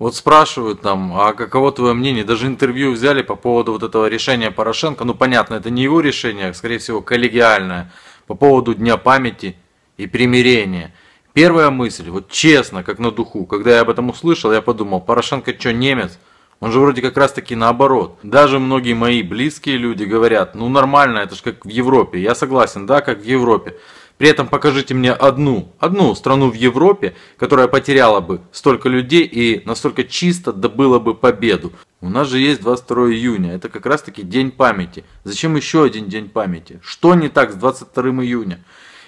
Вот спрашивают там, а каково твое мнение? Даже интервью взяли по поводу вот этого решения Порошенко. Ну понятно, это не его решение, а, скорее всего коллегиальное. По поводу Дня памяти и примирения. Первая мысль, вот честно, как на духу, когда я об этом услышал, я подумал, Порошенко что, немец? Он же вроде как раз таки наоборот. Даже многие мои близкие люди говорят, ну нормально, это же как в Европе. Я согласен, да, как в Европе. При этом покажите мне одну, одну страну в Европе, которая потеряла бы столько людей и настолько чисто добыла бы победу. У нас же есть 22 июня, это как раз таки День памяти. Зачем еще один День памяти? Что не так с 22 июня?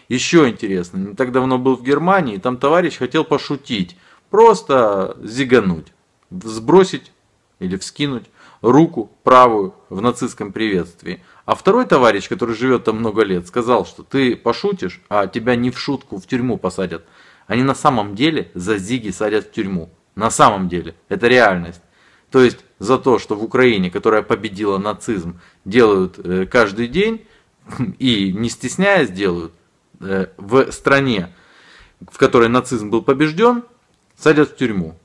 Еще интересно, не так давно был в Германии, и там товарищ хотел пошутить, просто зигануть, сбросить или вскинуть руку правую в нацистском приветствии – а второй товарищ, который живет там много лет, сказал, что ты пошутишь, а тебя не в шутку в тюрьму посадят. Они на самом деле за Зиги садят в тюрьму. На самом деле. Это реальность. То есть за то, что в Украине, которая победила нацизм, делают э, каждый день и не стесняясь делают, э, в стране, в которой нацизм был побежден, садят в тюрьму.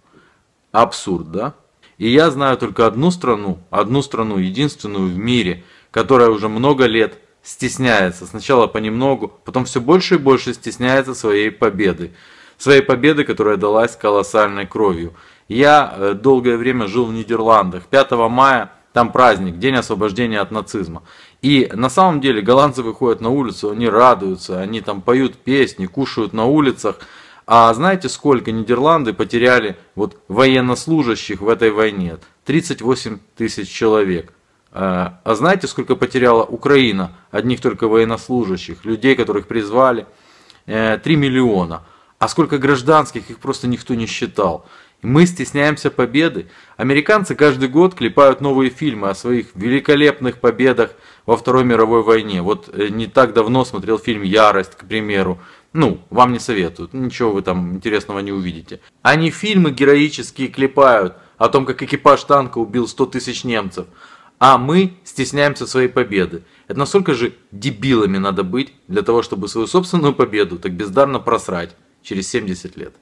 Абсурд, да? И я знаю только одну страну, одну страну, единственную в мире – которая уже много лет стесняется, сначала понемногу, потом все больше и больше стесняется своей победы. Своей победы, которая далась колоссальной кровью. Я э, долгое время жил в Нидерландах. 5 мая там праздник, день освобождения от нацизма. И на самом деле голландцы выходят на улицу, они радуются, они там поют песни, кушают на улицах. А знаете, сколько Нидерланды потеряли вот военнослужащих в этой войне? 38 тысяч человек. А, а знаете, сколько потеряла Украина одних только военнослужащих, людей, которых призвали? 3 э, миллиона. А сколько гражданских, их просто никто не считал. Мы стесняемся победы. Американцы каждый год клепают новые фильмы о своих великолепных победах во Второй мировой войне. Вот э, не так давно смотрел фильм «Ярость», к примеру. Ну, вам не советуют, ничего вы там интересного не увидите. Они фильмы героические клепают о том, как экипаж танка убил 100 тысяч немцев а мы стесняемся своей победы. Это настолько же дебилами надо быть для того, чтобы свою собственную победу так бездарно просрать через 70 лет.